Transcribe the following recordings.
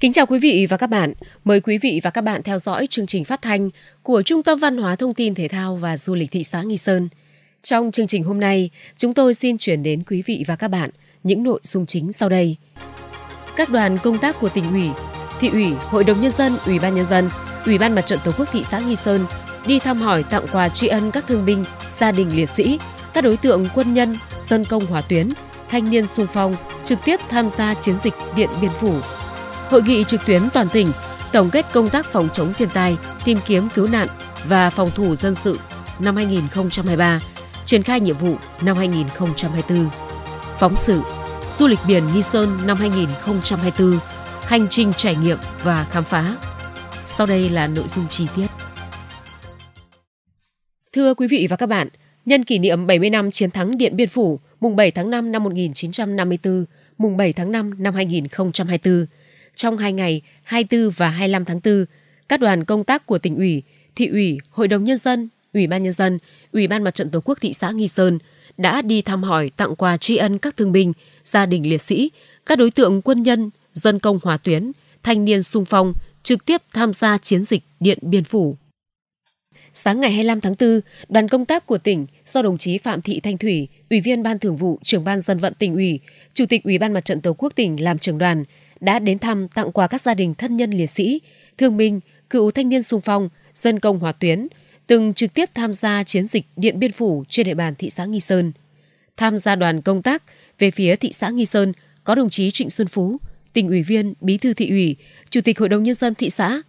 Kính chào quý vị và các bạn. Mời quý vị và các bạn theo dõi chương trình phát thanh của Trung tâm Văn hóa Thông tin Thể thao và Du lịch Thị xã Nghi Sơn. Trong chương trình hôm nay, chúng tôi xin chuyển đến quý vị và các bạn những nội dung chính sau đây. Các đoàn công tác của tỉnh ủy, thị ủy, hội đồng nhân dân, ủy ban nhân dân, ủy ban mặt trận tổ quốc thị xã Nghi Sơn đi thăm hỏi tặng quà tri ân các thương binh, gia đình liệt sĩ, các đối tượng quân nhân, dân công hỏa tuyến, thanh niên sung phong trực tiếp tham gia chiến dịch Điện Biên Phủ hội nghị trực tuyến toàn tỉnh, tổng kết công tác phòng chống thiên tai, tìm kiếm cứu nạn và phòng thủ dân sự năm 2023, triển khai nhiệm vụ năm 2024. Phóng sự Du lịch biển Nghi Sơn năm 2024, hành trình trải nghiệm và khám phá. Sau đây là nội dung chi tiết. Thưa quý vị và các bạn, nhân kỷ niệm 70 năm chiến thắng Điện Biên Phủ, mùng 7 tháng 5 năm 1954, mùng 7 tháng 5 năm 2024, trong hai ngày 24 và 25 tháng 4, các đoàn công tác của tỉnh ủy, thị ủy, hội đồng nhân dân, ủy ban nhân dân, ủy ban mặt trận tổ quốc thị xã Nghi Sơn đã đi thăm hỏi tặng quà tri ân các thương binh, gia đình liệt sĩ, các đối tượng quân nhân, dân công hòa tuyến, thanh niên sung phong trực tiếp tham gia chiến dịch Điện Biên Phủ. Sáng ngày 25 tháng 4, đoàn công tác của tỉnh do đồng chí Phạm Thị Thanh Thủy, Ủy viên Ban Thường vụ, Trưởng ban Dân vận tỉnh ủy, Chủ tịch Ủy ban Mặt trận Tổ quốc tỉnh làm trưởng đoàn, đã đến thăm tặng quà các gia đình thân nhân liệt sĩ, thương binh, cựu thanh niên sung phong, dân công hỏa tuyến, từng trực tiếp tham gia chiến dịch Điện Biên Phủ trên địa bàn thị xã Nghi Sơn. Tham gia đoàn công tác về phía thị xã Nghi Sơn có đồng chí Trịnh Xuân Phú, tỉnh ủy viên, bí thư thị ủy, chủ tịch hội đồng nhân dân thị xã,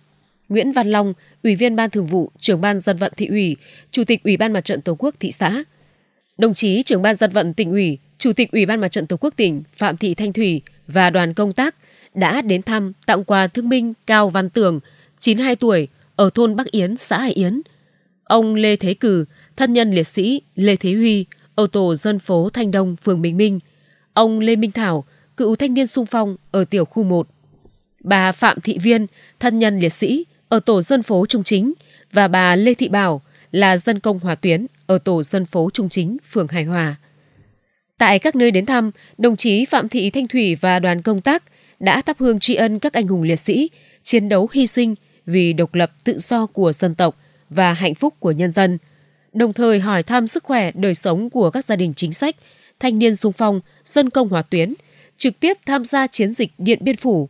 Nguyễn Văn Long, ủy viên ban thường vụ, trưởng ban dân vận thị ủy, chủ tịch ủy ban mặt trận tổ quốc thị xã, đồng chí trưởng ban dân vận tỉnh ủy, chủ tịch ủy ban mặt trận tổ quốc tỉnh Phạm Thị Thanh Thủy và đoàn công tác đã đến thăm tặng quà thương binh Cao Văn Tường, 92 tuổi, ở thôn Bắc Yến, xã Hải Yến. Ông Lê Thế Cử, thân nhân liệt sĩ Lê Thế Huy, ở tổ dân phố Thanh Đông, phường Bình Minh. Ông Lê Minh Thảo, cựu thanh niên sung phong ở tiểu khu 1. Bà Phạm Thị Viên, thân nhân liệt sĩ ở tổ dân phố Trung Chính và bà Lê Thị Bảo là dân công hòa tuyến ở tổ dân phố Trung Chính, phường Hải Hòa. Tại các nơi đến thăm, đồng chí Phạm Thị Thanh Thủy và đoàn công tác – đã thắp hương tri ân các anh hùng liệt sĩ, chiến đấu hy sinh vì độc lập tự do của dân tộc và hạnh phúc của nhân dân, đồng thời hỏi thăm sức khỏe, đời sống của các gia đình chính sách, thanh niên sung phong, dân công hóa tuyến, trực tiếp tham gia chiến dịch Điện Biên Phủ,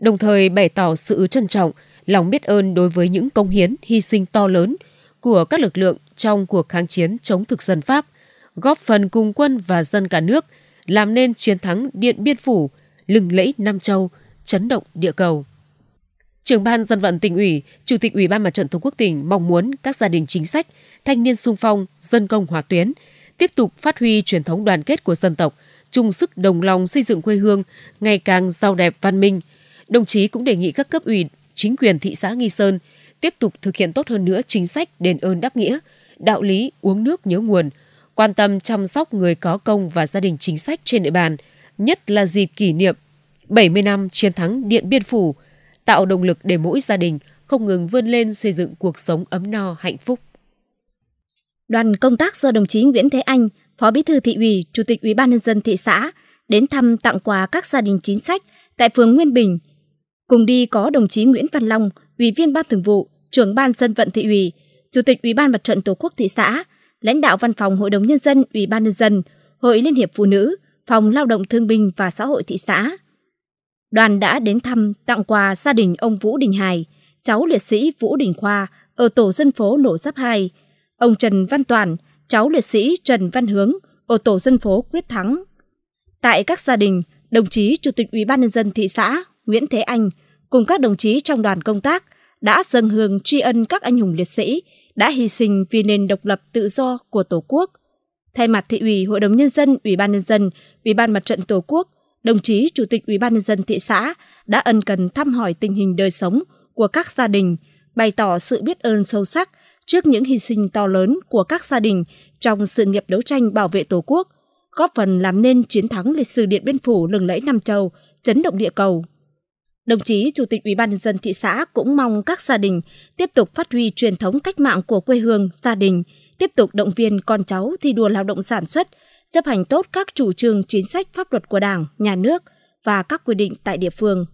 đồng thời bày tỏ sự trân trọng, lòng biết ơn đối với những công hiến, hy sinh to lớn của các lực lượng trong cuộc kháng chiến chống thực dân Pháp, góp phần cùng quân và dân cả nước làm nên chiến thắng Điện Biên Phủ lừng lẫy Nam Châu, chấn động địa cầu. Trưởng ban dân vận tỉnh ủy, Chủ tịch Ủy ban Mặt trận Tổ quốc tỉnh mong muốn các gia đình chính sách, thanh niên sung phong, dân công hỏa tuyến tiếp tục phát huy truyền thống đoàn kết của dân tộc, chung sức đồng lòng xây dựng quê hương ngày càng giàu đẹp văn minh. Đồng chí cũng đề nghị các cấp ủy, chính quyền thị xã Nghi Sơn tiếp tục thực hiện tốt hơn nữa chính sách đền ơn đáp nghĩa, đạo lý uống nước nhớ nguồn, quan tâm chăm sóc người có công và gia đình chính sách trên địa bàn – nhất là dịp kỷ niệm 70 năm chiến thắng Điện Biên Phủ, tạo động lực để mỗi gia đình không ngừng vươn lên xây dựng cuộc sống ấm no hạnh phúc. Đoàn công tác do đồng chí Nguyễn Thế Anh, Phó Bí thư thị ủy, Chủ tịch Ủy ban nhân dân thị xã đến thăm tặng quà các gia đình chính sách tại phường Nguyên Bình. Cùng đi có đồng chí Nguyễn Văn Long, Ủy viên Ban Thường vụ, Trưởng ban dân vận thị ủy, Chủ tịch Ủy ban Mặt trận Tổ quốc thị xã, lãnh đạo văn phòng Hội đồng nhân dân, Ủy ban nhân dân, Hội Liên hiệp Phụ nữ, phòng lao động thương binh và xã hội thị xã. Đoàn đã đến thăm tặng quà gia đình ông Vũ Đình Hải, cháu liệt sĩ Vũ Đình Khoa ở tổ dân phố Nổ Giáp 2, ông Trần Văn Toàn, cháu liệt sĩ Trần Văn Hướng ở tổ dân phố Quyết Thắng. Tại các gia đình, đồng chí Chủ tịch Ủy ban nhân dân thị xã Nguyễn Thế Anh cùng các đồng chí trong đoàn công tác đã dâng hương tri ân các anh hùng liệt sĩ đã hy sinh vì nền độc lập tự do của Tổ quốc Thay mặt thị ủy, hội đồng nhân dân, ủy ban nhân dân, ủy ban mặt trận tổ quốc, đồng chí chủ tịch ủy ban nhân dân thị xã đã ân cần thăm hỏi tình hình đời sống của các gia đình, bày tỏ sự biết ơn sâu sắc trước những hy sinh to lớn của các gia đình trong sự nghiệp đấu tranh bảo vệ Tổ quốc, góp phần làm nên chiến thắng lịch sử Điện Biên Phủ lừng lẫy Nam Châu, chấn động địa cầu. Đồng chí Chủ tịch Ủy ban nhân dân thị xã cũng mong các gia đình tiếp tục phát huy truyền thống cách mạng của quê hương, gia đình – tiếp tục động viên con cháu thi đua lao động sản xuất, chấp hành tốt các chủ trương chính sách pháp luật của Đảng, Nhà nước và các quy định tại địa phương.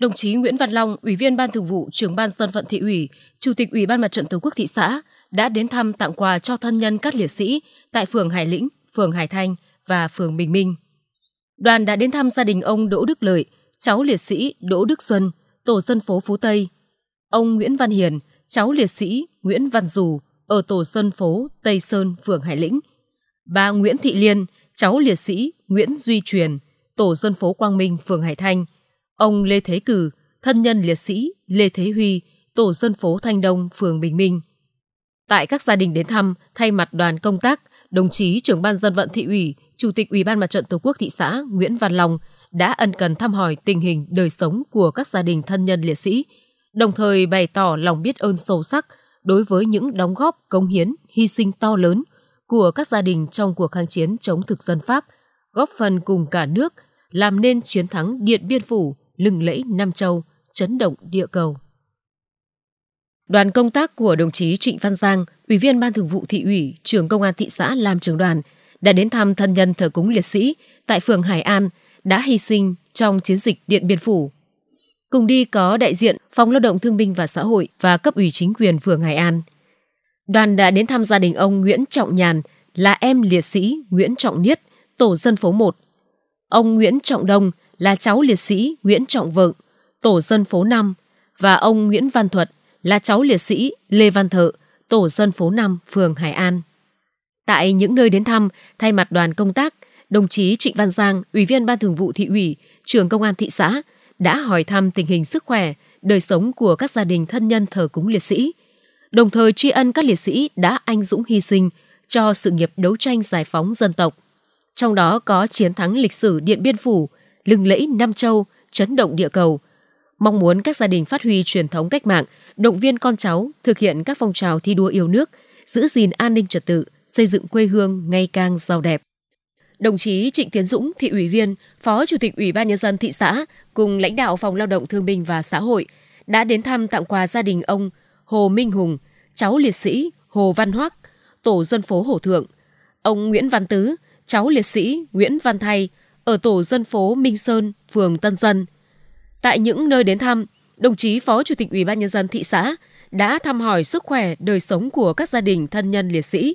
Đồng chí Nguyễn Văn Long, Ủy viên Ban Thường vụ, Trưởng ban dân vận thị ủy, Chủ tịch Ủy ban Mặt trận Tổ quốc thị xã đã đến thăm tặng quà cho thân nhân các liệt sĩ tại phường Hải Lĩnh, phường Hải Thanh và phường Bình Minh. Đoàn đã đến thăm gia đình ông Đỗ Đức Lợi, cháu liệt sĩ Đỗ Đức Xuân, tổ dân phố Phú Tây. Ông Nguyễn Văn Hiền, cháu liệt sĩ Nguyễn Văn Dù, ở tổ dân phố Tây Sơn, phường Hải Lĩnh. Bà Nguyễn Thị Liên, cháu liệt sĩ Nguyễn Duy Truyền, tổ dân phố Quang Minh, phường Hải Thanh. Ông Lê Thế Cử, thân nhân liệt sĩ Lê Thế Huy, tổ dân phố Thanh Đông, phường Bình Minh. Tại các gia đình đến thăm, thay mặt đoàn công tác, đồng chí trưởng ban dân vận thị ủy, chủ tịch ủy ban mặt trận tổ quốc thị xã Nguyễn Văn Long đã ân cần thăm hỏi tình hình đời sống của các gia đình thân nhân liệt sĩ, đồng thời bày tỏ lòng biết ơn sâu sắc đối với những đóng góp, công hiến, hy sinh to lớn của các gia đình trong cuộc kháng chiến chống thực dân Pháp, góp phần cùng cả nước làm nên chiến thắng Điện Biên Phủ, lừng lẫy Nam Châu, chấn động địa cầu. Đoàn công tác của đồng chí Trịnh Văn Giang, Ủy viên Ban Thường vụ Thị ủy, trưởng Công an thị xã làm trưởng đoàn, đã đến thăm thân nhân thờ cúng liệt sĩ tại phường Hải An, đã hy sinh trong chiến dịch Điện Biên Phủ Cùng đi có đại diện Phòng Lao động Thương binh và Xã hội và cấp ủy chính quyền phường Hải An. Đoàn đã đến thăm gia đình ông Nguyễn Trọng Nhàn là em liệt sĩ Nguyễn Trọng Niết, tổ dân phố 1. Ông Nguyễn Trọng Đông là cháu liệt sĩ Nguyễn Trọng Vượng, tổ dân phố 5 và ông Nguyễn Văn Thuật là cháu liệt sĩ Lê Văn Thợ, tổ dân phố 5, phường Hải An. Tại những nơi đến thăm, thay mặt đoàn công tác, đồng chí Trịnh Văn Giang, Ủy viên Ban Thường vụ Thị ủy, trưởng Công an thị xã đã hỏi thăm tình hình sức khỏe, đời sống của các gia đình thân nhân thờ cúng liệt sĩ, đồng thời tri ân các liệt sĩ đã anh dũng hy sinh cho sự nghiệp đấu tranh giải phóng dân tộc. Trong đó có chiến thắng lịch sử Điện Biên Phủ, lừng lẫy Nam Châu, chấn động địa cầu. Mong muốn các gia đình phát huy truyền thống cách mạng, động viên con cháu thực hiện các phong trào thi đua yêu nước, giữ gìn an ninh trật tự, xây dựng quê hương ngày càng giàu đẹp đồng chí Trịnh Tiến Dũng, thị ủy viên, Phó Chủ tịch Ủy ban Nhân dân thị xã cùng lãnh đạo Phòng Lao động Thương binh và Xã hội đã đến thăm tặng quà gia đình ông Hồ Minh Hùng, cháu liệt sĩ Hồ Văn Hoắc, tổ dân phố Hổ Thượng, ông Nguyễn Văn Tứ, cháu liệt sĩ Nguyễn Văn Thay ở tổ dân phố Minh Sơn, phường Tân Dân. Tại những nơi đến thăm, đồng chí Phó Chủ tịch Ủy ban Nhân dân thị xã đã thăm hỏi sức khỏe, đời sống của các gia đình thân nhân liệt sĩ,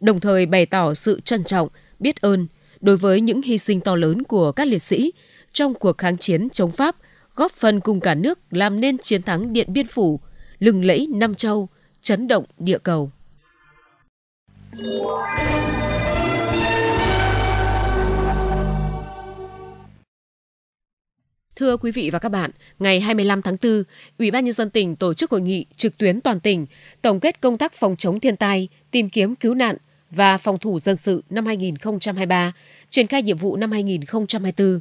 đồng thời bày tỏ sự trân trọng, biết ơn – đối với những hy sinh to lớn của các liệt sĩ trong cuộc kháng chiến chống Pháp, góp phần cùng cả nước làm nên chiến thắng Điện Biên Phủ, lừng lẫy Nam Châu, chấn động địa cầu. Thưa quý vị và các bạn, ngày 25 tháng 4, Ủy ban nhân dân tỉnh tổ chức hội nghị trực tuyến toàn tỉnh tổng kết công tác phòng chống thiên tai, tìm kiếm cứu nạn và phòng thủ dân sự năm 2023, triển khai nhiệm vụ năm 2024.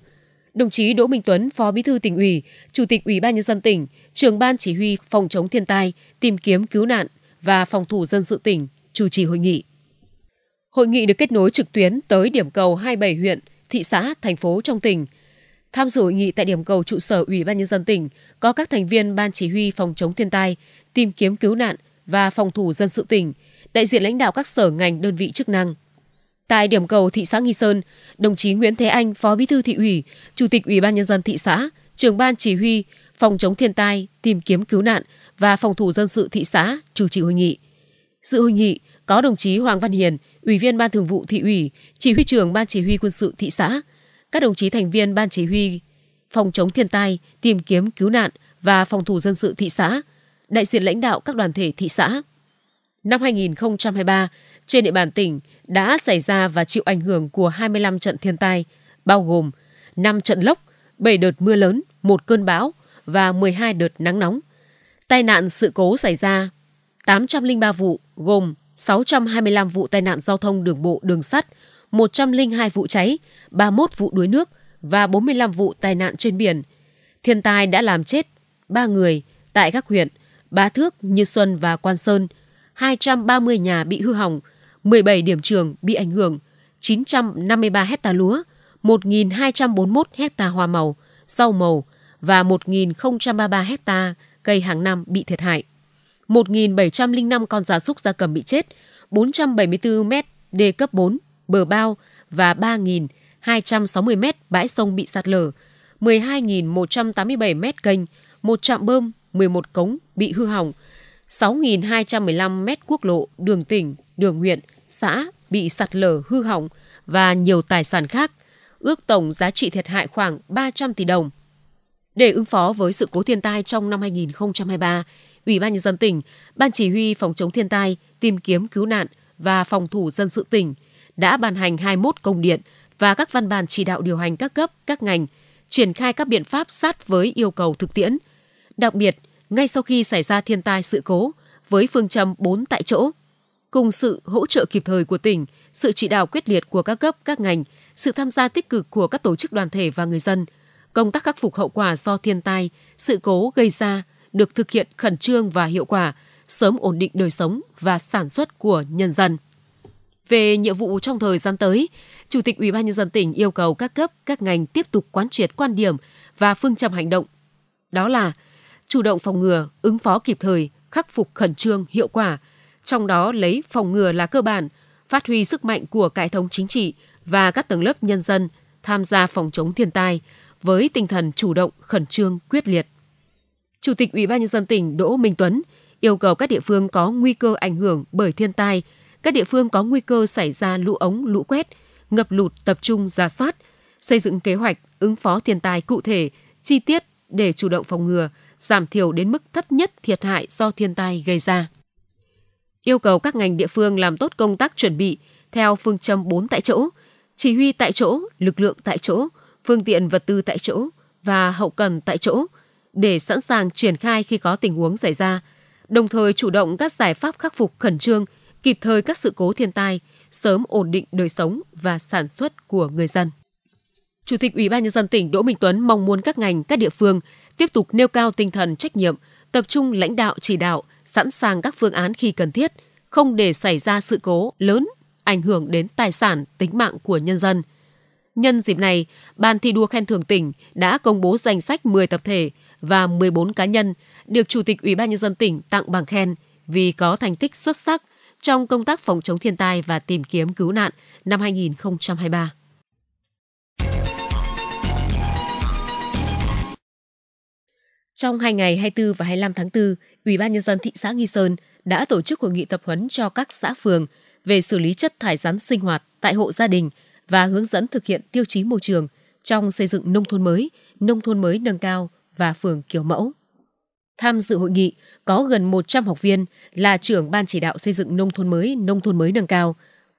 Đồng chí Đỗ Minh Tuấn, Phó Bí thư tỉnh ủy, Chủ tịch Ủy ban nhân dân tỉnh, trưởng ban chỉ huy phòng chống thiên tai, tìm kiếm cứu nạn và phòng thủ dân sự tỉnh chủ trì hội nghị. Hội nghị được kết nối trực tuyến tới điểm cầu 27 huyện, thị xã, thành phố trong tỉnh. Tham dự hội nghị tại điểm cầu trụ sở Ủy ban nhân dân tỉnh có các thành viên ban chỉ huy phòng chống thiên tai, tìm kiếm cứu nạn và phòng thủ dân sự tỉnh – đại diện lãnh đạo các sở ngành đơn vị chức năng. Tại điểm cầu thị xã Nghi Sơn, đồng chí Nguyễn Thế Anh, Phó Bí thư thị ủy, Chủ tịch Ủy ban nhân dân thị xã, trưởng ban chỉ huy phòng chống thiên tai, tìm kiếm cứu nạn và phòng thủ dân sự thị xã chủ trì hội nghị. Dự hội nghị có đồng chí Hoàng Văn Hiền, Ủy viên Ban Thường vụ thị ủy, Chỉ huy trưởng Ban Chỉ huy quân sự thị xã, các đồng chí thành viên Ban Chỉ huy phòng chống thiên tai, tìm kiếm cứu nạn và phòng thủ dân sự thị xã, đại diện lãnh đạo các đoàn thể thị xã năm 2023 trên địa bàn tỉnh đã xảy ra và chịu ảnh hưởng của 25 trận thiên tai, bao gồm 5 trận lốc, 7 đợt mưa lớn, một cơn bão và 12 đợt nắng nóng. Tai nạn sự cố xảy ra 803 vụ, gồm 625 vụ tai nạn giao thông đường bộ đường sắt, 102 vụ cháy, 31 vụ đuối nước và 45 vụ tai nạn trên biển. Thiên tai đã làm chết 3 người tại các huyện Bá Thước, Như Xuân và Quan Sơn – 230 nhà bị hư hỏng, 17 điểm trường bị ảnh hưởng, 953 hecta lúa, 1.241 hecta hoa màu, rau màu và 1.033 hecta cây hàng năm bị thiệt hại. 1.705 con gia súc gia cầm bị chết, 474 mét đê cấp 4, bờ bao và 3.260 mét bãi sông bị sạt lở, 12.187 mét kênh, một trạm bơm, 11 cống bị hư hỏng, 6.215 mét quốc lộ, đường tỉnh, đường huyện, xã bị sạt lở hư hỏng và nhiều tài sản khác, ước tổng giá trị thiệt hại khoảng 300 tỷ đồng. Để ứng phó với sự cố thiên tai trong năm 2023, Ủy ban nhân dân tỉnh, Ban chỉ huy phòng chống thiên tai, tìm kiếm cứu nạn và phòng thủ dân sự tỉnh đã ban hành 21 công điện và các văn bản chỉ đạo điều hành các cấp, các ngành triển khai các biện pháp sát với yêu cầu thực tiễn. Đặc biệt, ngay sau khi xảy ra thiên tai sự cố với phương châm 4 tại chỗ. Cùng sự hỗ trợ kịp thời của tỉnh, sự chỉ đạo quyết liệt của các cấp, các ngành, sự tham gia tích cực của các tổ chức đoàn thể và người dân, công tác khắc phục hậu quả do thiên tai, sự cố gây ra được thực hiện khẩn trương và hiệu quả, sớm ổn định đời sống và sản xuất của nhân dân. Về nhiệm vụ trong thời gian tới, Chủ tịch Ủy ban nhân dân tỉnh yêu cầu các cấp, các ngành tiếp tục quán triệt quan điểm và phương châm hành động. Đó là chủ động phòng ngừa, ứng phó kịp thời, khắc phục khẩn trương, hiệu quả, trong đó lấy phòng ngừa là cơ bản, phát huy sức mạnh của cả hệ thống chính trị và các tầng lớp nhân dân tham gia phòng chống thiên tai với tinh thần chủ động, khẩn trương, quyết liệt. Chủ tịch Ủy ban nhân dân tỉnh Đỗ Minh Tuấn yêu cầu các địa phương có nguy cơ ảnh hưởng bởi thiên tai, các địa phương có nguy cơ xảy ra lũ ống, lũ quét, ngập lụt tập trung ra soát, xây dựng kế hoạch ứng phó thiên tai cụ thể, chi tiết để chủ động phòng ngừa, giảm thiểu đến mức thấp nhất thiệt hại do thiên tai gây ra. Yêu cầu các ngành địa phương làm tốt công tác chuẩn bị theo phương châm 4 tại chỗ, chỉ huy tại chỗ, lực lượng tại chỗ, phương tiện vật tư tại chỗ và hậu cần tại chỗ để sẵn sàng triển khai khi có tình huống xảy ra, đồng thời chủ động các giải pháp khắc phục khẩn trương, kịp thời các sự cố thiên tai, sớm ổn định đời sống và sản xuất của người dân. Chủ tịch Ủy ban nhân dân tỉnh Đỗ Minh Tuấn mong muốn các ngành, các địa phương tiếp tục nêu cao tinh thần trách nhiệm, tập trung lãnh đạo chỉ đạo, sẵn sàng các phương án khi cần thiết, không để xảy ra sự cố lớn ảnh hưởng đến tài sản, tính mạng của nhân dân. Nhân dịp này, Ban thi đua khen thưởng tỉnh đã công bố danh sách 10 tập thể và 14 cá nhân được Chủ tịch Ủy ban nhân dân tỉnh tặng bằng khen vì có thành tích xuất sắc trong công tác phòng chống thiên tai và tìm kiếm cứu nạn năm 2023. Trong hai ngày 24 và 25 tháng 4, Ủy ban nhân dân thị xã Nghi Sơn đã tổ chức hội nghị tập huấn cho các xã phường về xử lý chất thải rắn sinh hoạt tại hộ gia đình và hướng dẫn thực hiện tiêu chí môi trường trong xây dựng nông thôn mới, nông thôn mới nâng cao và phường kiểu mẫu. Tham dự hội nghị có gần 100 học viên là trưởng ban chỉ đạo xây dựng nông thôn mới, nông thôn mới nâng cao,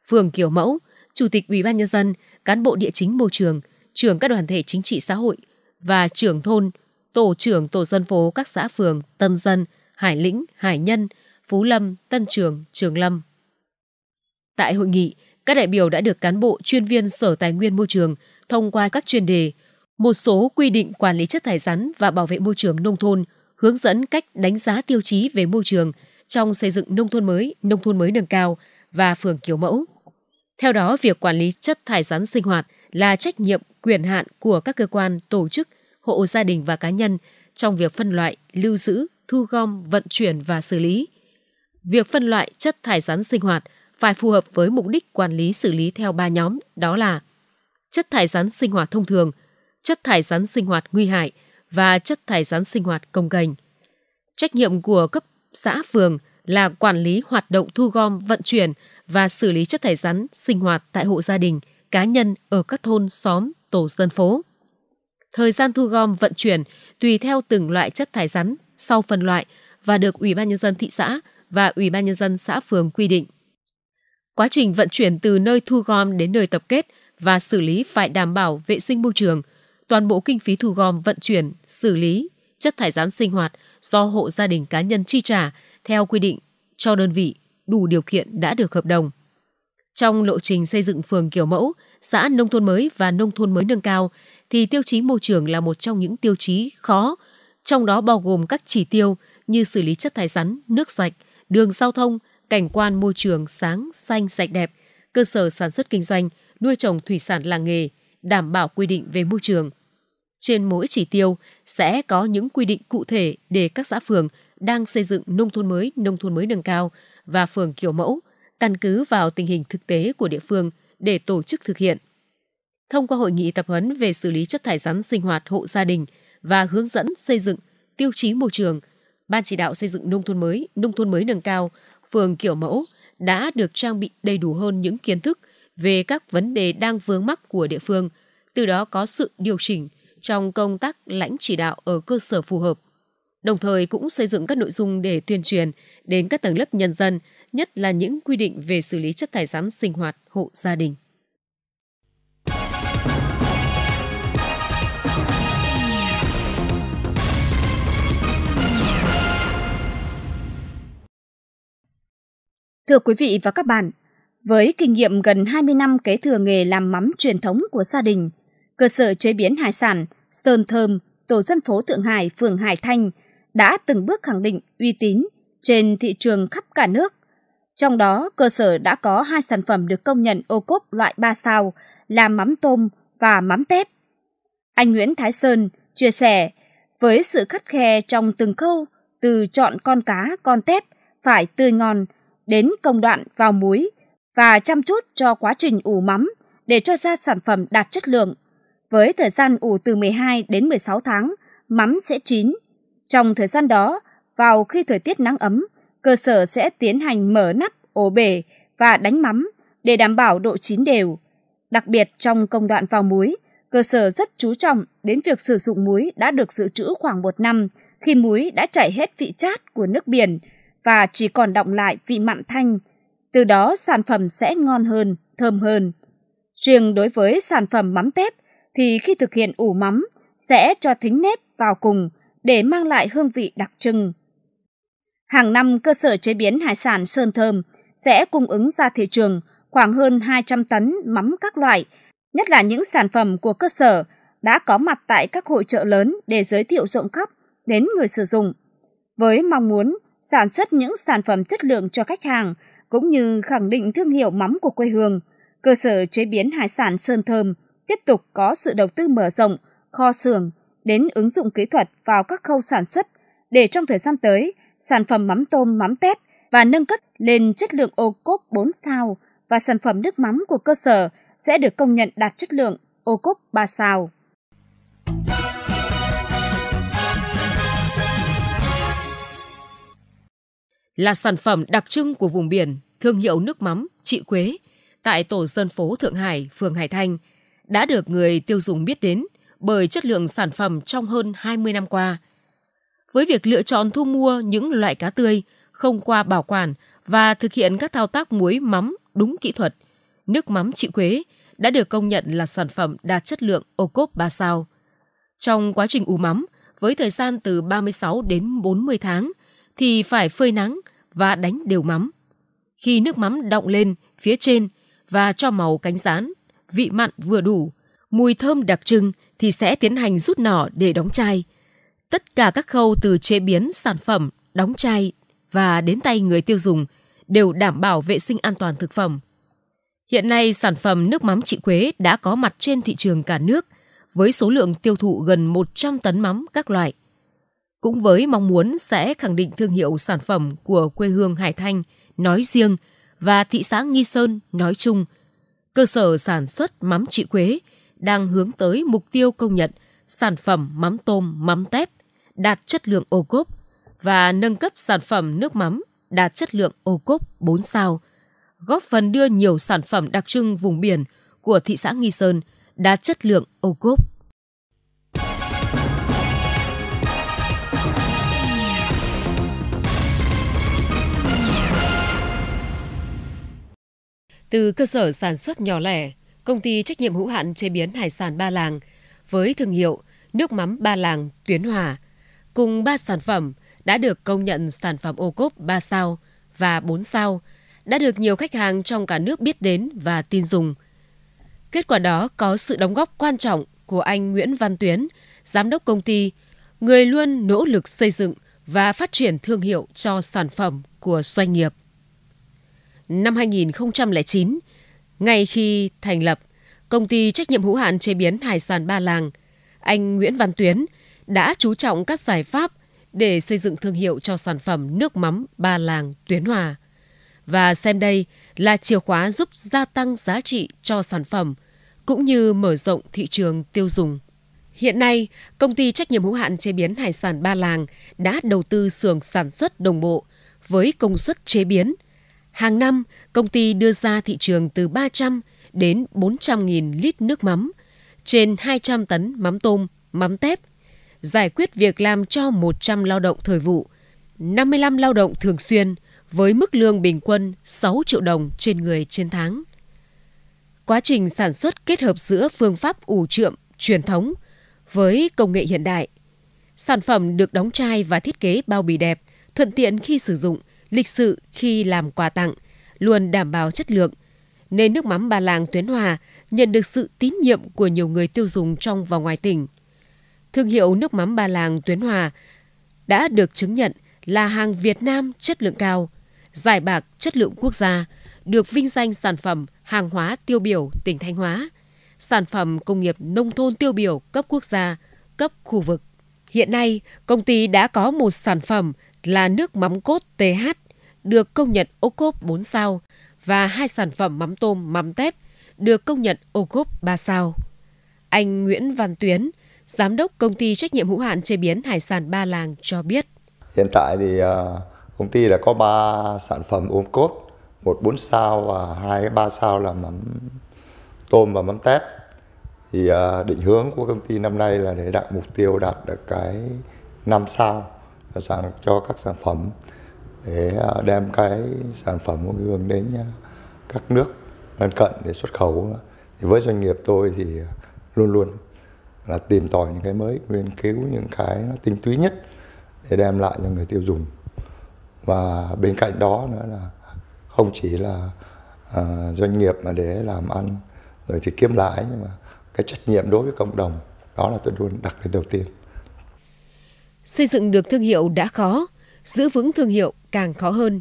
phường kiểu mẫu, chủ tịch ủy ban nhân dân, cán bộ địa chính môi trường, trưởng các đoàn thể chính trị xã hội và trưởng thôn tổ trưởng tổ dân phố các xã phường Tân Dân, Hải Lĩnh, Hải Nhân, Phú Lâm, Tân Trường, Trường Lâm. Tại hội nghị, các đại biểu đã được cán bộ chuyên viên Sở Tài nguyên Môi trường thông qua các chuyên đề, một số quy định quản lý chất thải rắn và bảo vệ môi trường nông thôn, hướng dẫn cách đánh giá tiêu chí về môi trường trong xây dựng nông thôn mới, nông thôn mới nâng cao và phường kiểu mẫu. Theo đó, việc quản lý chất thải rắn sinh hoạt là trách nhiệm, quyền hạn của các cơ quan, tổ chức hộ gia đình và cá nhân trong việc phân loại, lưu giữ, thu gom, vận chuyển và xử lý. Việc phân loại chất thải rắn sinh hoạt phải phù hợp với mục đích quản lý xử lý theo ba nhóm, đó là chất thải rắn sinh hoạt thông thường, chất thải rắn sinh hoạt nguy hại và chất thải rắn sinh hoạt công gành Trách nhiệm của cấp xã phường là quản lý hoạt động thu gom, vận chuyển và xử lý chất thải rắn sinh hoạt tại hộ gia đình, cá nhân ở các thôn, xóm, tổ dân phố thời gian thu gom vận chuyển tùy theo từng loại chất thải rắn sau phân loại và được Ủy ban nhân dân thị xã và Ủy ban nhân dân xã phường quy định. Quá trình vận chuyển từ nơi thu gom đến nơi tập kết và xử lý phải đảm bảo vệ sinh môi trường. Toàn bộ kinh phí thu gom, vận chuyển, xử lý chất thải rắn sinh hoạt do hộ gia đình cá nhân chi trả theo quy định cho đơn vị đủ điều kiện đã được hợp đồng. Trong lộ trình xây dựng phường kiểu mẫu, xã nông thôn mới và nông thôn mới nâng cao thì tiêu chí môi trường là một trong những tiêu chí khó, trong đó bao gồm các chỉ tiêu như xử lý chất thải rắn, nước sạch, đường giao thông, cảnh quan môi trường sáng, xanh, sạch đẹp, cơ sở sản xuất kinh doanh, nuôi trồng thủy sản làng nghề, đảm bảo quy định về môi trường. Trên mỗi chỉ tiêu sẽ có những quy định cụ thể để các xã phường đang xây dựng nông thôn mới, nông thôn mới nâng cao và phường kiểu mẫu, căn cứ vào tình hình thực tế của địa phương để tổ chức thực hiện thông qua hội nghị tập huấn về xử lý chất thải rắn sinh hoạt hộ gia đình và hướng dẫn xây dựng tiêu chí môi trường, Ban chỉ đạo xây dựng nông thôn mới, nông thôn mới nâng cao, phường kiểu mẫu đã được trang bị đầy đủ hơn những kiến thức về các vấn đề đang vướng mắc của địa phương, từ đó có sự điều chỉnh trong công tác lãnh chỉ đạo ở cơ sở phù hợp. Đồng thời cũng xây dựng các nội dung để tuyên truyền đến các tầng lớp nhân dân, nhất là những quy định về xử lý chất thải rắn sinh hoạt hộ gia đình. Thưa quý vị và các bạn, với kinh nghiệm gần 20 năm kế thừa nghề làm mắm truyền thống của gia đình, cơ sở chế biến hải sản Sơn Thơm, tổ dân phố Thượng Hải, phường Hải Thanh đã từng bước khẳng định uy tín trên thị trường khắp cả nước. Trong đó, cơ sở đã có hai sản phẩm được công nhận ô cốp loại 3 sao là mắm tôm và mắm tép. Anh Nguyễn Thái Sơn chia sẻ, với sự khắt khe trong từng khâu, từ chọn con cá, con tép phải tươi ngon – đến công đoạn vào muối và chăm chút cho quá trình ủ mắm để cho ra sản phẩm đạt chất lượng. Với thời gian ủ từ 12 đến 16 tháng, mắm sẽ chín. Trong thời gian đó, vào khi thời tiết nắng ấm, cơ sở sẽ tiến hành mở nắp, ổ bể và đánh mắm để đảm bảo độ chín đều. Đặc biệt trong công đoạn vào muối, cơ sở rất chú trọng đến việc sử dụng muối đã được dự trữ khoảng một năm khi muối đã chảy hết vị chát của nước biển và chỉ còn động lại vị mặn thanh, từ đó sản phẩm sẽ ngon hơn, thơm hơn. Riêng đối với sản phẩm mắm tép thì khi thực hiện ủ mắm sẽ cho thính nếp vào cùng để mang lại hương vị đặc trưng. Hàng năm cơ sở chế biến hải sản Sơn Thơm sẽ cung ứng ra thị trường khoảng hơn 200 tấn mắm các loại, nhất là những sản phẩm của cơ sở đã có mặt tại các hội trợ lớn để giới thiệu rộng khắp đến người sử dụng. Với mong muốn sản xuất những sản phẩm chất lượng cho khách hàng, cũng như khẳng định thương hiệu mắm của quê hương. Cơ sở chế biến hải sản Sơn Thơm tiếp tục có sự đầu tư mở rộng, kho xưởng đến ứng dụng kỹ thuật vào các khâu sản xuất để trong thời gian tới, sản phẩm mắm tôm mắm tép và nâng cấp lên chất lượng ô cốp 4 sao và sản phẩm nước mắm của cơ sở sẽ được công nhận đạt chất lượng ô cốp 3 sao. là sản phẩm đặc trưng của vùng biển, thương hiệu nước mắm trị Quế tại tổ dân phố Thượng Hải, phường Hải Thanh đã được người tiêu dùng biết đến bởi chất lượng sản phẩm trong hơn 20 năm qua. Với việc lựa chọn thu mua những loại cá tươi không qua bảo quản và thực hiện các thao tác muối mắm đúng kỹ thuật, nước mắm trị Quế đã được công nhận là sản phẩm đạt chất lượng ô cốp 3 sao. Trong quá trình ủ mắm, với thời gian từ 36 đến 40 tháng, thì phải phơi nắng và đánh đều mắm. Khi nước mắm đọng lên phía trên và cho màu cánh rán, vị mặn vừa đủ, mùi thơm đặc trưng thì sẽ tiến hành rút nỏ để đóng chai. Tất cả các khâu từ chế biến sản phẩm, đóng chai và đến tay người tiêu dùng đều đảm bảo vệ sinh an toàn thực phẩm. Hiện nay sản phẩm nước mắm chị Quế đã có mặt trên thị trường cả nước với số lượng tiêu thụ gần 100 tấn mắm các loại cũng với mong muốn sẽ khẳng định thương hiệu sản phẩm của quê hương Hải Thanh nói riêng và thị xã Nghi Sơn nói chung. Cơ sở sản xuất mắm trị quế đang hướng tới mục tiêu công nhận sản phẩm mắm tôm mắm tép đạt chất lượng ô cốp và nâng cấp sản phẩm nước mắm đạt chất lượng ô cốp 4 sao, góp phần đưa nhiều sản phẩm đặc trưng vùng biển của thị xã Nghi Sơn đạt chất lượng ô cốp Từ cơ sở sản xuất nhỏ lẻ, công ty trách nhiệm hữu hạn chế biến hải sản Ba Làng với thương hiệu nước mắm Ba Làng Tuyến Hòa cùng ba sản phẩm đã được công nhận sản phẩm ô cốp 3 sao và 4 sao, đã được nhiều khách hàng trong cả nước biết đến và tin dùng. Kết quả đó có sự đóng góp quan trọng của anh Nguyễn Văn Tuyến, giám đốc công ty, người luôn nỗ lực xây dựng và phát triển thương hiệu cho sản phẩm của doanh nghiệp năm 2009, ngay khi thành lập công ty trách nhiệm hữu hạn chế biến hải sản Ba Làng, anh Nguyễn Văn Tuyến đã chú trọng các giải pháp để xây dựng thương hiệu cho sản phẩm nước mắm Ba Làng Tuyến Hòa. Và xem đây là chìa khóa giúp gia tăng giá trị cho sản phẩm cũng như mở rộng thị trường tiêu dùng. Hiện nay, công ty trách nhiệm hữu hạn chế biến hải sản Ba Làng đã đầu tư xưởng sản xuất đồng bộ với công suất chế biến – Hàng năm, công ty đưa ra thị trường từ 300 đến 400.000 lít nước mắm, trên 200 tấn mắm tôm, mắm tép, giải quyết việc làm cho 100 lao động thời vụ, 55 lao động thường xuyên với mức lương bình quân 6 triệu đồng trên người trên tháng. Quá trình sản xuất kết hợp giữa phương pháp ủ trượm truyền thống với công nghệ hiện đại. Sản phẩm được đóng chai và thiết kế bao bì đẹp, thuận tiện khi sử dụng, lịch sự khi làm quà tặng, luôn đảm bảo chất lượng, nên nước mắm Ba Làng Tuyến Hòa nhận được sự tín nhiệm của nhiều người tiêu dùng trong và ngoài tỉnh. Thương hiệu nước mắm Ba Làng Tuyến Hòa đã được chứng nhận là hàng Việt Nam chất lượng cao, giải bạc chất lượng quốc gia, được vinh danh sản phẩm hàng hóa tiêu biểu tỉnh Thanh Hóa, sản phẩm công nghiệp nông thôn tiêu biểu cấp quốc gia, cấp khu vực. Hiện nay, công ty đã có một sản phẩm là nước mắm cốt TH được công nhận ô cốp 4 sao và hai sản phẩm mắm tôm mắm tép được công nhận ô cốp 3 sao. Anh Nguyễn Văn Tuyến, giám đốc công ty trách nhiệm hữu hạn chế biến hải sản Ba Làng cho biết. Hiện tại thì ờ, công ty đã có 3 sản phẩm ô cốp, một 4 sao và hai 3 sao là mắm tôm và mắm tép thì ờ, định hướng của công ty năm nay là để đạt mục tiêu đạt được cái 5 sao sản cho các sản phẩm để à, đem cái sản phẩm của Gương đến à, các nước lân cận để xuất khẩu. Thì với doanh nghiệp tôi thì à, luôn luôn là tìm tòi những cái mới, nghiên cứu những cái nó tinh túy nhất để đem lại cho người tiêu dùng. Và bên cạnh đó nữa là không chỉ là doanh nghiệp mà để làm ăn rồi thì kiếm lãi nhưng mà cái trách nhiệm đối với cộng đồng đó là tôi luôn đặt lên đầu tiên Xây dựng được thương hiệu đã khó, giữ vững thương hiệu càng khó hơn.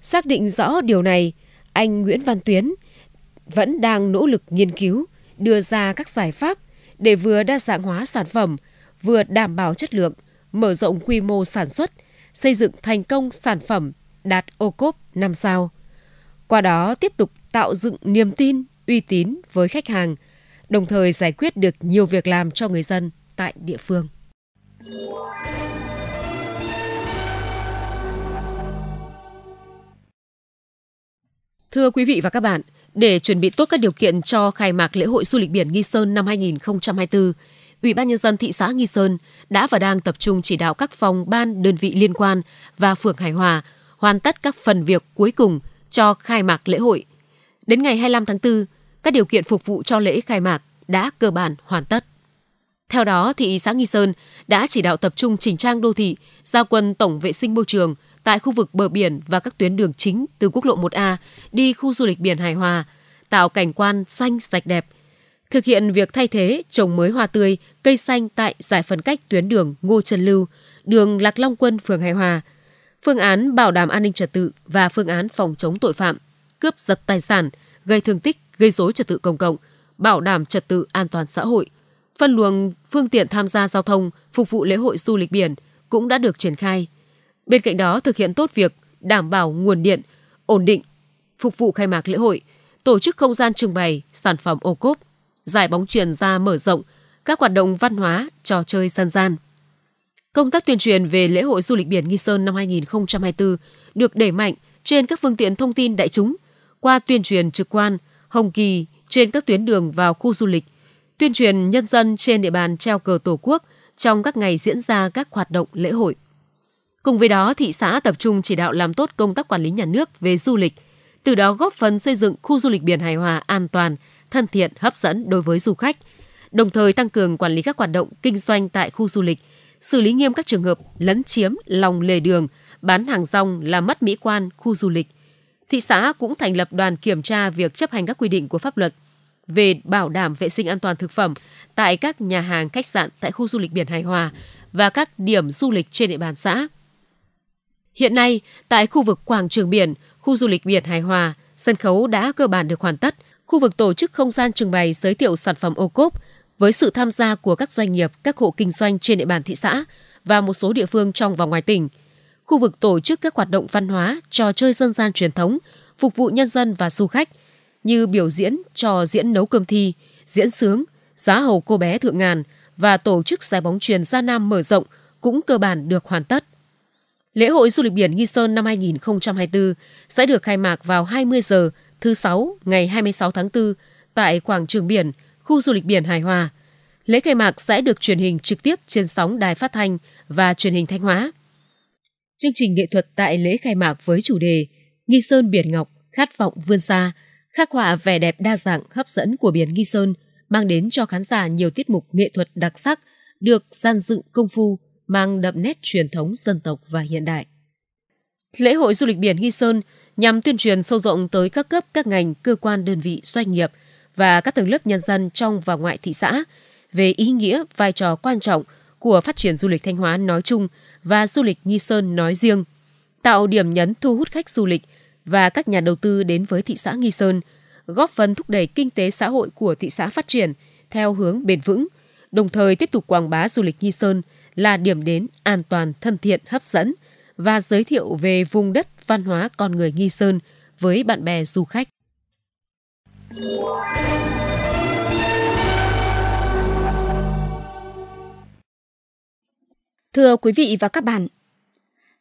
Xác định rõ điều này, anh Nguyễn Văn Tuyến vẫn đang nỗ lực nghiên cứu, đưa ra các giải pháp để vừa đa dạng hóa sản phẩm, vừa đảm bảo chất lượng, mở rộng quy mô sản xuất, xây dựng thành công sản phẩm đạt ô cốp 5 sao. Qua đó tiếp tục tạo dựng niềm tin, uy tín với khách hàng, đồng thời giải quyết được nhiều việc làm cho người dân tại địa phương. Thưa quý vị và các bạn, để chuẩn bị tốt các điều kiện cho khai mạc lễ hội du lịch biển Nghi Sơn năm 2024, Ủy ban nhân dân thị xã Nghi Sơn đã và đang tập trung chỉ đạo các phòng ban đơn vị liên quan và phường Hải Hòa hoàn tất các phần việc cuối cùng cho khai mạc lễ hội. Đến ngày 25 tháng 4, các điều kiện phục vụ cho lễ khai mạc đã cơ bản hoàn tất. Theo đó, thị xã Nghi Sơn đã chỉ đạo tập trung chỉnh trang đô thị, giao quân tổng vệ sinh môi trường tại khu vực bờ biển và các tuyến đường chính từ quốc lộ 1A đi khu du lịch biển Hải Hòa, tạo cảnh quan xanh sạch đẹp. Thực hiện việc thay thế trồng mới hoa tươi, cây xanh tại giải phân cách tuyến đường Ngô Trân Lưu, đường Lạc Long Quân, phường Hải Hòa. Phương án bảo đảm an ninh trật tự và phương án phòng chống tội phạm, cướp giật tài sản, gây thương tích, gây rối trật tự công cộng, bảo đảm trật tự an toàn xã hội – Phân luồng phương tiện tham gia giao thông phục vụ lễ hội du lịch biển cũng đã được triển khai. Bên cạnh đó thực hiện tốt việc đảm bảo nguồn điện ổn định phục vụ khai mạc lễ hội, tổ chức không gian trưng bày sản phẩm ô cốp, giải bóng truyền ra mở rộng các hoạt động văn hóa, trò chơi dân gian. Công tác tuyên truyền về lễ hội du lịch biển Nghi Sơn năm 2024 được đẩy mạnh trên các phương tiện thông tin đại chúng qua tuyên truyền trực quan, hồng kỳ trên các tuyến đường vào khu du lịch, tuyên truyền nhân dân trên địa bàn treo cờ Tổ quốc trong các ngày diễn ra các hoạt động lễ hội. Cùng với đó, thị xã tập trung chỉ đạo làm tốt công tác quản lý nhà nước về du lịch, từ đó góp phần xây dựng khu du lịch biển hài hòa an toàn, thân thiện, hấp dẫn đối với du khách, đồng thời tăng cường quản lý các hoạt động kinh doanh tại khu du lịch, xử lý nghiêm các trường hợp lấn chiếm lòng lề đường, bán hàng rong làm mất mỹ quan khu du lịch. Thị xã cũng thành lập đoàn kiểm tra việc chấp hành các quy định của pháp luật về bảo đảm vệ sinh an toàn thực phẩm tại các nhà hàng khách sạn tại khu du lịch biển Hải Hòa và các điểm du lịch trên địa bàn xã. Hiện nay, tại khu vực quảng trường biển, khu du lịch biển Hải Hòa, sân khấu đã cơ bản được hoàn tất, khu vực tổ chức không gian trưng bày giới thiệu sản phẩm ô cốp với sự tham gia của các doanh nghiệp, các hộ kinh doanh trên địa bàn thị xã và một số địa phương trong và ngoài tỉnh. Khu vực tổ chức các hoạt động văn hóa, trò chơi dân gian truyền thống, phục vụ nhân dân và du khách – như biểu diễn cho diễn nấu cơm thi, diễn sướng, giá hầu cô bé thượng ngàn và tổ chức giải bóng truyền Gia Nam mở rộng cũng cơ bản được hoàn tất. Lễ hội du lịch biển Nghi Sơn năm 2024 sẽ được khai mạc vào 20 giờ thứ Sáu ngày 26 tháng 4 tại quảng trường biển, khu du lịch biển Hải Hòa. Lễ khai mạc sẽ được truyền hình trực tiếp trên sóng Đài Phát Thanh và truyền hình Thanh Hóa. Chương trình nghệ thuật tại lễ khai mạc với chủ đề Nghi Sơn Biển Ngọc, khát vọng vươn xa – khắc họa vẻ đẹp đa dạng hấp dẫn của biển Nghi Sơn, mang đến cho khán giả nhiều tiết mục nghệ thuật đặc sắc, được gian dựng công phu, mang đậm nét truyền thống dân tộc và hiện đại. Lễ hội du lịch biển Nghi Sơn nhằm tuyên truyền sâu rộng tới các cấp, các ngành, cơ quan, đơn vị, doanh nghiệp và các tầng lớp nhân dân trong và ngoại thị xã về ý nghĩa, vai trò quan trọng của phát triển du lịch Thanh Hóa nói chung và du lịch Nghi Sơn nói riêng, tạo điểm nhấn thu hút khách du lịch – và các nhà đầu tư đến với thị xã Nghi Sơn, góp phần thúc đẩy kinh tế xã hội của thị xã phát triển theo hướng bền vững, đồng thời tiếp tục quảng bá du lịch Nghi Sơn là điểm đến an toàn, thân thiện, hấp dẫn và giới thiệu về vùng đất văn hóa con người Nghi Sơn với bạn bè du khách. Thưa quý vị và các bạn,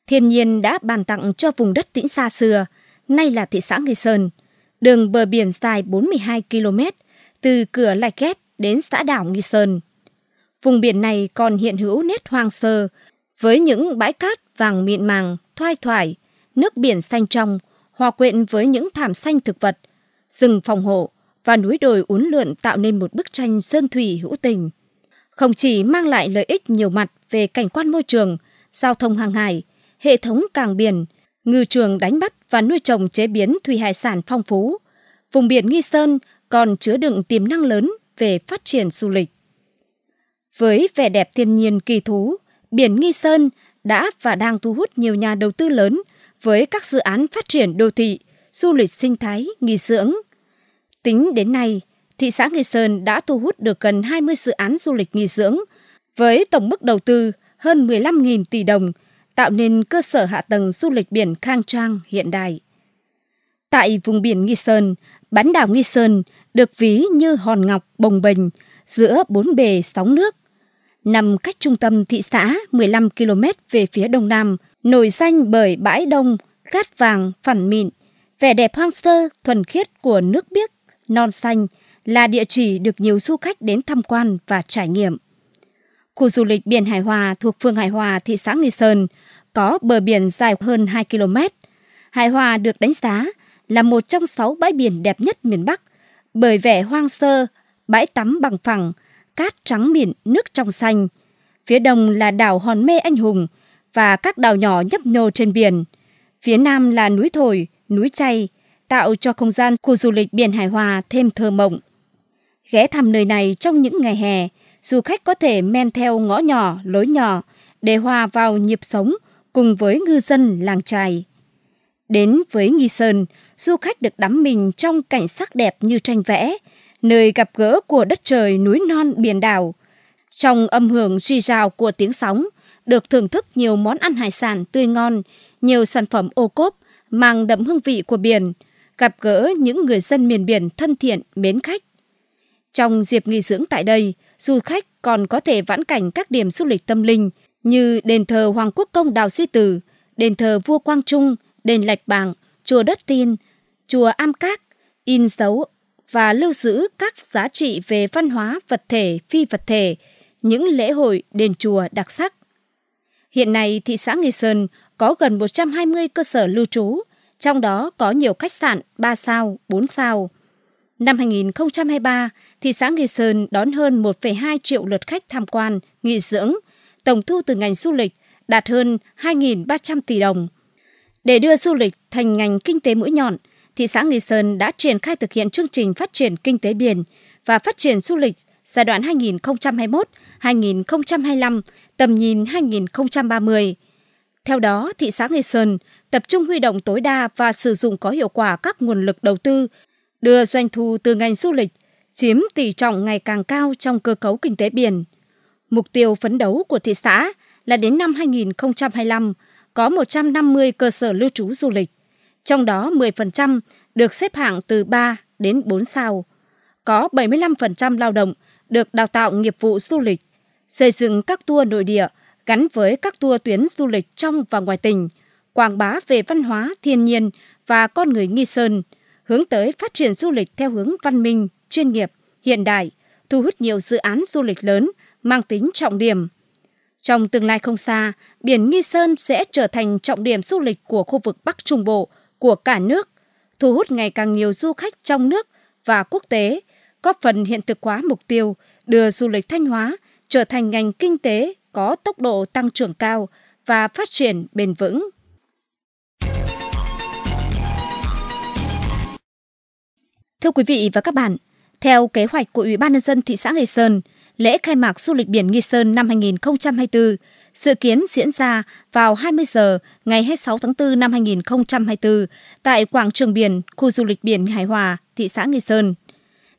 thiên nhiên đã bàn tặng cho vùng đất tĩnh xa xưa – nay là thị xã Nghi Sơn. Đường bờ biển dài 42 km, từ cửa Lạch kép đến xã đảo Nghi Sơn. Vùng biển này còn hiện hữu nét hoang sơ, với những bãi cát vàng mịn màng, thoai thoải, nước biển xanh trong, hòa quyện với những thảm xanh thực vật, rừng phòng hộ và núi đồi uốn lượn tạo nên một bức tranh sơn thủy hữu tình. Không chỉ mang lại lợi ích nhiều mặt về cảnh quan môi trường, giao thông hàng hải, hệ thống càng biển, ngư trường đánh bắt và nuôi trồng chế biến thủy hải sản phong phú. Vùng biển Nghi Sơn còn chứa đựng tiềm năng lớn về phát triển du lịch. Với vẻ đẹp thiên nhiên kỳ thú, biển Nghi Sơn đã và đang thu hút nhiều nhà đầu tư lớn với các dự án phát triển đô thị, du lịch sinh thái, nghỉ dưỡng. Tính đến nay, thị xã Nghi Sơn đã thu hút được gần 20 dự án du lịch nghỉ dưỡng với tổng mức đầu tư hơn 15.000 tỷ đồng – tạo nên cơ sở hạ tầng du lịch biển khang trang hiện đại. Tại vùng biển Nghi Sơn, bán đảo Nghi Sơn được ví như hòn ngọc bồng bềnh giữa bốn bề sóng nước. Nằm cách trung tâm thị xã 15 km về phía đông nam, nổi danh bởi bãi đông, cát vàng, phản mịn, vẻ đẹp hoang sơ, thuần khiết của nước biếc, non xanh là địa chỉ được nhiều du khách đến tham quan và trải nghiệm. Khu du lịch biển Hải Hòa thuộc phường Hải Hòa, thị xã Nghi Sơn, có bờ biển dài hơn 2 km. Hải Hòa được đánh giá là một trong 6 bãi biển đẹp nhất miền Bắc, bởi vẻ hoang sơ, bãi tắm bằng phẳng, cát trắng mịn, nước trong xanh. Phía đông là đảo Hòn Mê Anh Hùng và các đảo nhỏ nhấp nhô trên biển. Phía nam là núi Thổi, núi Chay, tạo cho không gian khu du lịch biển Hải Hòa thêm thơ mộng. Ghé thăm nơi này trong những ngày hè, du khách có thể men theo ngõ nhỏ, lối nhỏ để hòa vào nhịp sống cùng với ngư dân làng trài. Đến với Nghi Sơn, du khách được đắm mình trong cảnh sắc đẹp như tranh vẽ, nơi gặp gỡ của đất trời núi non biển đảo. Trong âm hưởng rì rào của tiếng sóng, được thưởng thức nhiều món ăn hải sản tươi ngon, nhiều sản phẩm ô cốp mang đậm hương vị của biển, gặp gỡ những người dân miền biển thân thiện, mến khách, trong dịp nghỉ dưỡng tại đây, du khách còn có thể vãn cảnh các điểm du lịch tâm linh như đền thờ Hoàng Quốc Công Đào Duy Tử, đền thờ Vua Quang Trung, đền Lạch Bảng, chùa Đất Tiên, chùa Am Các, in dấu và lưu giữ các giá trị về văn hóa vật thể, phi vật thể, những lễ hội đền chùa đặc sắc. Hiện nay, thị xã Nghi Sơn có gần 120 cơ sở lưu trú, trong đó có nhiều khách sạn 3 sao, 4 sao. Năm 2023, thị xã Nghi Sơn đón hơn 1,2 triệu lượt khách tham quan, nghỉ dưỡng. Tổng thu từ ngành du lịch đạt hơn 2.300 tỷ đồng. Để đưa du lịch thành ngành kinh tế mũi nhọn, thị xã Nghi Sơn đã triển khai thực hiện chương trình phát triển kinh tế biển và phát triển du lịch giai đoạn 2021-2025, tầm nhìn 2030. Theo đó, thị xã Nghi Sơn tập trung huy động tối đa và sử dụng có hiệu quả các nguồn lực đầu tư đưa doanh thu từ ngành du lịch chiếm tỷ trọng ngày càng cao trong cơ cấu kinh tế biển. Mục tiêu phấn đấu của thị xã là đến năm 2025 có 150 cơ sở lưu trú du lịch, trong đó 10% được xếp hạng từ 3 đến 4 sao. Có 75% lao động được đào tạo nghiệp vụ du lịch, xây dựng các tour nội địa gắn với các tour tuyến du lịch trong và ngoài tỉnh, quảng bá về văn hóa, thiên nhiên và con người Nghi Sơn – hướng tới phát triển du lịch theo hướng văn minh, chuyên nghiệp, hiện đại, thu hút nhiều dự án du lịch lớn mang tính trọng điểm. Trong tương lai không xa, biển Nghi Sơn sẽ trở thành trọng điểm du lịch của khu vực Bắc Trung Bộ của cả nước, thu hút ngày càng nhiều du khách trong nước và quốc tế, góp phần hiện thực hóa mục tiêu đưa du lịch Thanh Hóa trở thành ngành kinh tế có tốc độ tăng trưởng cao và phát triển bền vững. Thưa quý vị và các bạn, theo kế hoạch của Ủy ban nhân dân thị xã Nghi Sơn, lễ khai mạc du lịch biển Nghi Sơn năm 2024 dự kiến diễn ra vào 20 giờ ngày 26 tháng 4 năm 2024 tại quảng trường biển khu du lịch biển Hải Hòa, thị xã Nghi Sơn.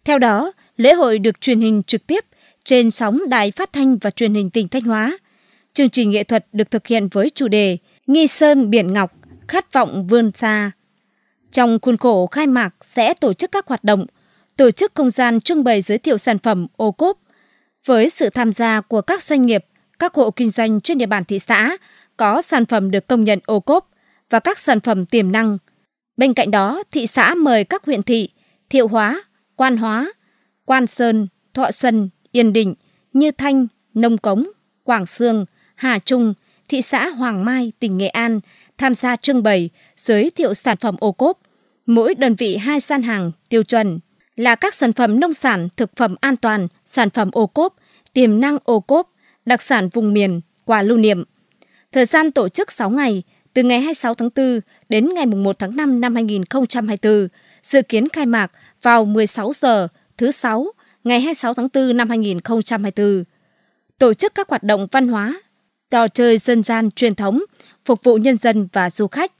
Theo đó, lễ hội được truyền hình trực tiếp trên sóng Đài Phát thanh và Truyền hình tỉnh Thanh Hóa. Chương trình nghệ thuật được thực hiện với chủ đề Nghi Sơn Biển Ngọc, khát vọng vươn xa trong khuôn khổ khai mạc sẽ tổ chức các hoạt động, tổ chức không gian trưng bày giới thiệu sản phẩm ô cốp với sự tham gia của các doanh nghiệp, các hộ kinh doanh trên địa bàn thị xã có sản phẩm được công nhận ô cốp và các sản phẩm tiềm năng. Bên cạnh đó, thị xã mời các huyện thị Thiệu Hóa, Quan Hóa, Quan Sơn, Thọ Xuân, Yên Định, Như Thanh, Nông Cống, Quảng Sương, Hà Trung, thị xã Hoàng Mai, tỉnh Nghệ An tham gia trưng bày, giới thiệu sản phẩm ô cốp. Mỗi đơn vị hai gian hàng tiêu chuẩn là các sản phẩm nông sản, thực phẩm an toàn, sản phẩm ô cốp, tiềm năng ô cốp, đặc sản vùng miền, quà lưu niệm. Thời gian tổ chức 6 ngày, từ ngày 26 tháng 4 đến ngày 1 tháng 5 năm 2024, dự kiến khai mạc vào 16 giờ thứ Sáu, ngày 26 tháng 4 năm 2024. Tổ chức các hoạt động văn hóa, trò chơi dân gian truyền thống phục vụ nhân dân và du khách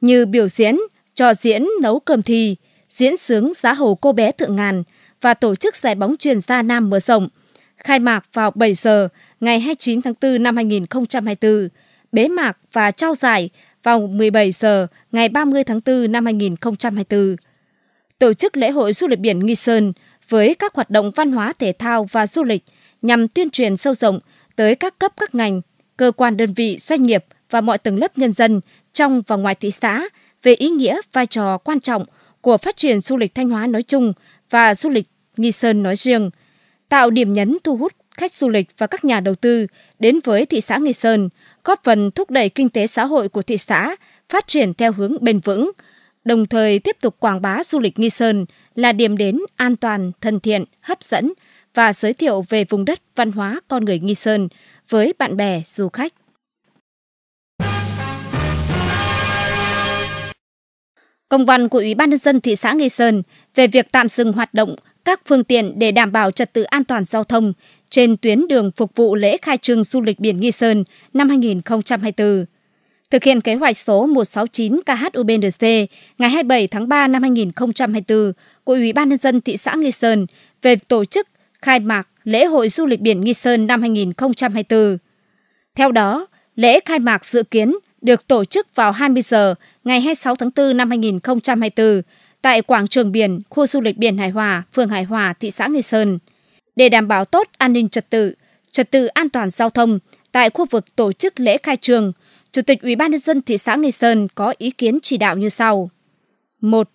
như biểu diễn, trò diễn nấu cơm thi, diễn sướng giá hồ cô bé Thượng Ngàn và tổ chức giải bóng truyền gia Nam mở rộng. Khai mạc vào 7 giờ ngày 29 tháng 4 năm 2024, bế mạc và trao giải vào 17 giờ ngày 30 tháng 4 năm 2024. Tổ chức lễ hội du lịch biển Nghi Sơn với các hoạt động văn hóa thể thao và du lịch nhằm tuyên truyền sâu rộng tới các cấp các ngành, cơ quan đơn vị, doanh nghiệp và mọi tầng lớp nhân dân trong và ngoài thị xã về ý nghĩa, vai trò quan trọng của phát triển du lịch Thanh Hóa nói chung và du lịch Nghi Sơn nói riêng, tạo điểm nhấn thu hút khách du lịch và các nhà đầu tư đến với thị xã Nghi Sơn, góp phần thúc đẩy kinh tế xã hội của thị xã phát triển theo hướng bền vững, đồng thời tiếp tục quảng bá du lịch Nghi Sơn là điểm đến an toàn, thân thiện, hấp dẫn và giới thiệu về vùng đất văn hóa con người Nghi Sơn với bạn bè, du khách. Công văn của Ủy ban nhân dân thị xã Nghi Sơn về việc tạm dừng hoạt động các phương tiện để đảm bảo trật tự an toàn giao thông trên tuyến đường phục vụ lễ khai trương du lịch biển Nghi Sơn năm 2024. Thực hiện kế hoạch số 169 KHUBNC ngày 27 tháng 3 năm 2024 của Ủy ban nhân dân thị xã Nghi Sơn về tổ chức khai mạc lễ hội du lịch biển Nghi Sơn năm 2024. Theo đó, lễ khai mạc dự kiến được tổ chức vào 20 giờ ngày 26 tháng 4 năm 2024 tại quảng trường biển, khu du lịch biển Hải Hòa, phường Hải Hòa, thị xã Nghi Sơn. Để đảm bảo tốt an ninh trật tự, trật tự an toàn giao thông tại khu vực tổ chức lễ khai trường, Chủ tịch Ủy ban nhân dân thị xã Nghi Sơn có ý kiến chỉ đạo như sau: 1.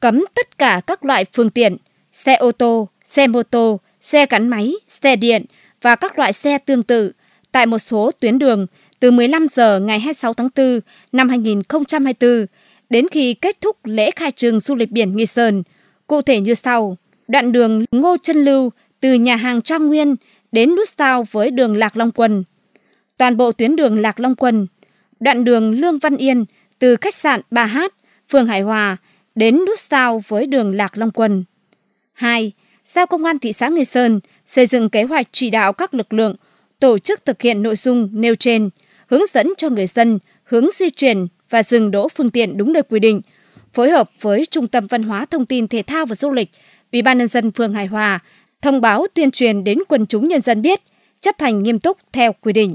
Cấm tất cả các loại phương tiện, xe ô tô, xe mô tô, xe gắn máy, xe điện và các loại xe tương tự tại một số tuyến đường từ 15 giờ ngày 26 tháng 4 năm 2024 đến khi kết thúc lễ khai trường du lịch biển Nghi Sơn, cụ thể như sau. Đoạn đường Ngô Trân Lưu từ nhà hàng Trang Nguyên đến nút sao với đường Lạc Long Quân. Toàn bộ tuyến đường Lạc Long Quân, đoạn đường Lương Văn Yên từ khách sạn Ba Hát, phường Hải Hòa đến nút sao với đường Lạc Long Quân. 2. Giao Công an thị xã Nghi Sơn xây dựng kế hoạch chỉ đạo các lực lượng tổ chức thực hiện nội dung nêu trên, hướng dẫn cho người dân hướng di chuyển và dừng đỗ phương tiện đúng nơi quy định, phối hợp với Trung tâm Văn hóa Thông tin Thể thao và Du lịch, Ủy ban nhân dân phường Hải Hòa thông báo tuyên truyền đến quần chúng nhân dân biết chấp hành nghiêm túc theo quy định.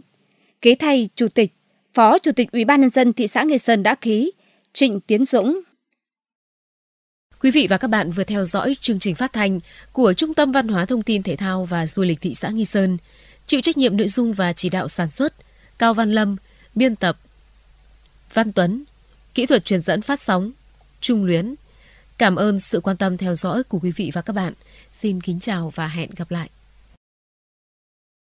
kế thay Chủ tịch, Phó Chủ tịch Ủy ban nhân dân thị xã Nghi Sơn đã ký, Trịnh Tiến Dũng. Quý vị và các bạn vừa theo dõi chương trình phát thanh của Trung tâm Văn hóa Thông tin Thể thao và Du lịch thị xã Nghi Sơn chịu trách nhiệm nội dung và chỉ đạo sản xuất, Cao Văn Lâm, biên tập, Văn Tuấn, kỹ thuật truyền dẫn phát sóng, Trung Luyến. Cảm ơn sự quan tâm theo dõi của quý vị và các bạn. Xin kính chào và hẹn gặp lại.